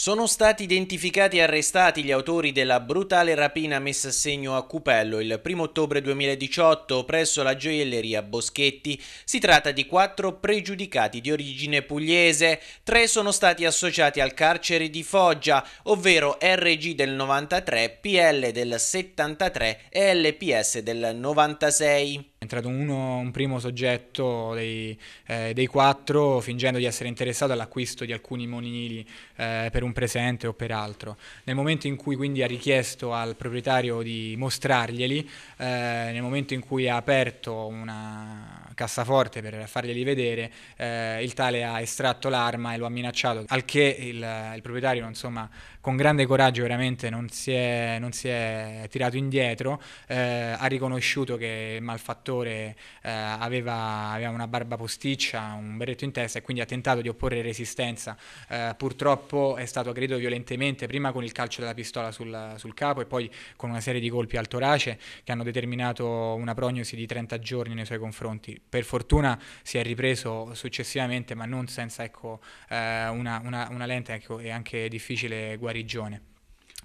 Sono stati identificati e arrestati gli autori della brutale rapina messa a segno a Cupello il 1 ottobre 2018 presso la gioielleria Boschetti. Si tratta di quattro pregiudicati di origine pugliese. Tre sono stati associati al carcere di Foggia, ovvero RG del 93, PL del 73 e LPS del 96. È entrato uno, un primo soggetto dei, eh, dei, quattro fingendo di essere interessato all'acquisto di alcuni monili eh, per un presente o per altro. Nel momento in cui quindi ha richiesto al proprietario di mostrarglieli, eh, nel momento in cui ha aperto una cassaforte per farglieli vedere, eh, il tale ha estratto l'arma e lo ha minacciato, al che il, il proprietario insomma con grande coraggio veramente non si è, non si è tirato indietro, eh, ha riconosciuto che il malfattore eh, aveva, aveva, una barba posticcia, un berretto in testa e quindi ha tentato di opporre resistenza, eh, purtroppo è stato aggredito violentemente, prima con il calcio della pistola sul, sul capo e poi con una serie di colpi al torace che hanno determinato una prognosi di 30 giorni nei suoi confronti. Per fortuna si è ripreso successivamente, ma non senza ecco, eh, una, una, una, lente ecco, è anche difficile guardare guarigione.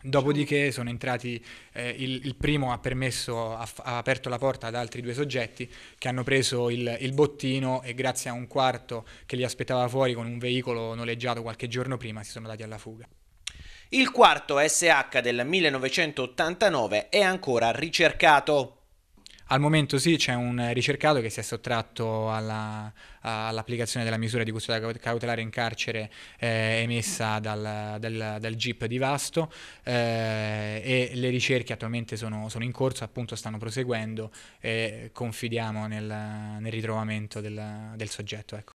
Dopodiché sono entrati, eh, il, il, primo ha permesso, ha, ha, aperto la porta ad altri due soggetti che hanno preso il, il, bottino e grazie a un quarto che li aspettava fuori con un veicolo noleggiato qualche giorno prima si sono dati alla fuga. Il quarto SH del 1989 è ancora ricercato. Al momento sì, c'è un ricercato che si è sottratto alla, all'applicazione della misura di custodia cautelare in carcere eh, emessa dal, dal, dal, GIP di Vasto eh, e le ricerche attualmente sono, sono, in corso, appunto stanno proseguendo e confidiamo nel, nel ritrovamento del, del soggetto. Ecco.